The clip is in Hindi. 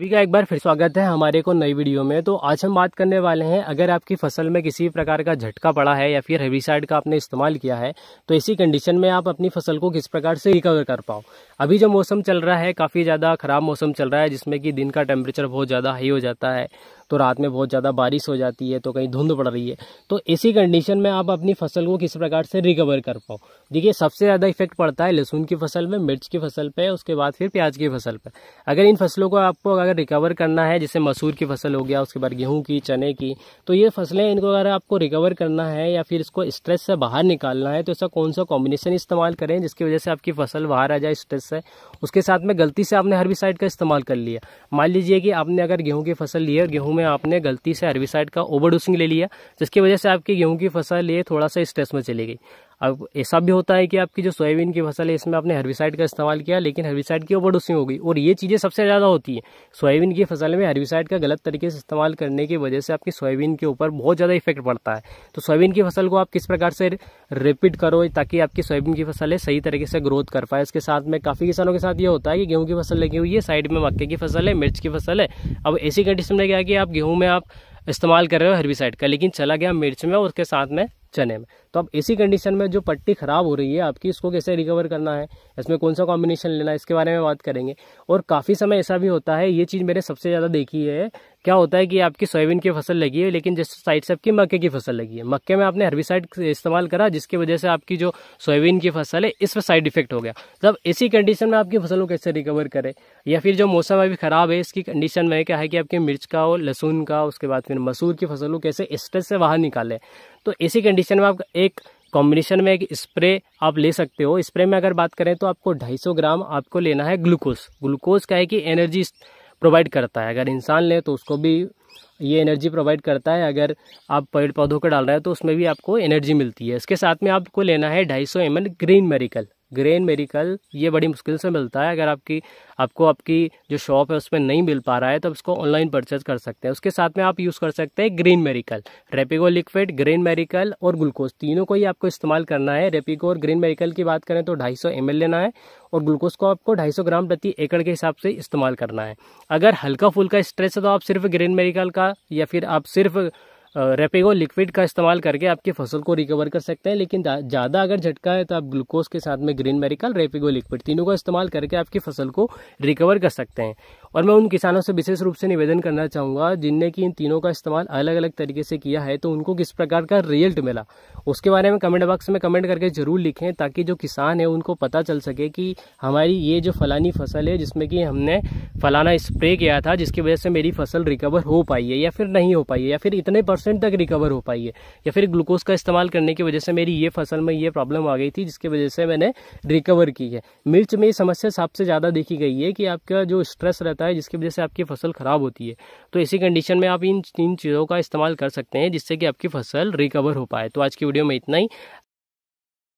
सभी का एक बार फिर स्वागत है हमारे को नई वीडियो में तो आज हम बात करने वाले हैं अगर आपकी फसल में किसी प्रकार का झटका पड़ा है या फिर साइड का आपने इस्तेमाल किया है तो इसी कंडीशन में आप अपनी फसल को किस प्रकार से रिकवर कर पाओ अभी जो मौसम चल रहा है काफ़ी ज़्यादा ख़राब मौसम चल रहा है जिसमें कि दिन का टेम्परेचर बहुत ज़्यादा हाई हो जाता है तो रात में बहुत ज़्यादा बारिश हो जाती है तो कहीं धुंध पड़ रही है तो ऐसी कंडीशन में आप अपनी फसल को किस प्रकार से रिकवर कर पाओ देखिए सबसे ज़्यादा इफेक्ट पड़ता है लहसुन की फसल में मिर्च की फसल पे उसके बाद फिर प्याज की फसल पे अगर इन फसलों को आपको अगर रिकवर करना है जैसे मसूर की फसल हो गया उसके बाद गेहूँ की चने की तो ये फसलें इनको अगर आपको रिकवर करना है या फिर इसको स्ट्रेस से बाहर निकालना है तो ऐसा कौन सा कॉम्बिनेशन इस्तेमाल करें जिसकी वजह से आपकी फसल बाहर आ जाए स्ट्रेस है उसके साथ में गलती से आपने हर्बिसाइड का इस्तेमाल कर लिया मान लीजिए कि आपने अगर गेहूं की फसल ली है और गेहूं में आपने गलती से हर्बिसाइड का ओवर ले लिया जिसकी वजह से आपकी गेहूं की फसल ये थोड़ा सा स्ट्रेस में चली गई अब ऐसा भी होता है कि आपकी जो सोयाबीन की फसल है इसमें आपने हर्बिसाइड का इस्तेमाल किया लेकिन हर्बिसाइड की ओवर हो गई और ये चीज़ें सबसे ज़्यादा होती है सोयाबीन की फसल में हर्बिसाइड का गलत तरीके से इस्तेमाल करने की वजह से आपकी सोयाबीन के ऊपर बहुत ज़्यादा इफेक्ट पड़ता है तो सोयाबीन की फसल को आप किस प्रकार से रिपीट करो ताकि आपकी सोयाबीन की फसल है सही तरीके से ग्रोथ कर पाए इसके साथ में काफ़ी किसानों के साथ ये होता है कि गेहूँ की फसल लगी हुई है साइड में मक्के की फसल है मिर्च की फसल है अब ऐसी कंडीशन में क्या कि आप गेहूँ में आप इस्तेमाल कर रहे हो हर्बिसाइड का लेकिन चला गया मिर्च में और उसके साथ में चने में तो अब ऐसी कंडीशन में जो पट्टी ख़राब हो रही है आपकी इसको कैसे रिकवर करना है इसमें कौन सा कॉम्बिनेशन लेना है इसके बारे में बात करेंगे और काफ़ी समय ऐसा भी होता है ये चीज़ मैंने सबसे ज़्यादा देखी है क्या होता है कि आपकी सोयाबीन की फसल लगी है लेकिन जिस साइड से आपकी मक्के की फसल लगी है मक्के में आपने हर्बिसाइड इस्तेमाल करा जिसकी वजह से आपकी जो सोयाबीन की फसल है इस पर साइड इफेक्ट हो गया जब ऐसी कंडीशन में आपकी फसल को कैसे रिकवर करें या फिर जो मौसम अभी ख़राब है इसकी कंडीशन में क्या है कि आपकी मिर्च का और लहसुन का उसके बाद फिर मसूर की फसल को कैसे स्ट्रेस से बाहर निकालें तो ऐसी कंडीशन में आप एक कॉम्बिनेशन में एक स्प्रे आप ले सकते हो स्प्रे में अगर बात करें तो आपको 250 ग्राम आपको लेना है ग्लूकोज ग्लूकोज का है कि एनर्जी प्रोवाइड करता है अगर इंसान ले तो उसको भी ये एनर्जी प्रोवाइड करता है अगर आप पेड़ पौधों को डाल रहे हैं तो उसमें भी आपको एनर्जी मिलती है इसके साथ में आपको लेना है 250 सौ ग्रीन मेरिकल ग्रेन मेरिकल ये बड़ी मुश्किल से मिलता है अगर आपकी आपको आपकी जो शॉप है उसमें नहीं मिल पा रहा है तो इसको ऑनलाइन परचेज कर सकते हैं उसके साथ में आप यूज़ कर सकते हैं ग्रीन मेरिकल रेपिगो लिक्विड ग्रीन मेरिकल और ग्लूकोज तीनों को ही आपको इस्तेमाल करना है रेपिगो और ग्रीन मेरिकल की बात करें तो ढाई सौ लेना है और ग्लूकोज को आपको ढाई ग्राम प्रति एकड़ के हिसाब से इस्तेमाल करना है अगर हल्का फुल्का स्ट्रेस है तो आप सिर्फ ग्रीन मेरिकल का या फिर आप सिर्फ रेपेगो लिक्विड का इस्तेमाल करके आपकी फसल को रिकवर कर सकते हैं लेकिन ज़्यादा अगर झटका है तो आप ग्लूकोज के साथ में ग्रीन मेरिकल रेपेगो लिक्विड तीनों का इस्तेमाल करके आपकी फसल को रिकवर कर सकते हैं और मैं उन किसानों से विशेष रूप से निवेदन करना चाहूँगा जिनने कि इन तीनों का इस्तेमाल अलग अलग तरीके से किया है तो उनको किस प्रकार का रिजल्ट मिला उसके बारे में कमेंट बॉक्स में कमेंट करके ज़रूर लिखें ताकि जो किसान है उनको पता चल सके कि हमारी ये जो फलानी फसल है जिसमें कि हमने फलाना स्प्रे किया था जिसकी वजह से मेरी फसल रिकवर हो पाई है या फिर नहीं हो पाई है या फिर इतने परसेंट तक रिकवर हो पाई है या फिर ग्लूकोज का इस्तेमाल करने की वजह से मेरी ये फसल में ये प्रॉब्लम आ गई थी जिसकी वजह से मैंने रिकवर की है मिर्च में ये समस्या सबसे ज़्यादा देखी गई है कि आपका जो स्ट्रेस रहता है जिसकी वजह से आपकी फसल ख़राब होती है तो इसी कंडीशन में आप इन तीन चीज़ों का इस्तेमाल कर सकते हैं जिससे कि आपकी फसल रिकवर हो पाए तो आज की वीडियो में इतना ही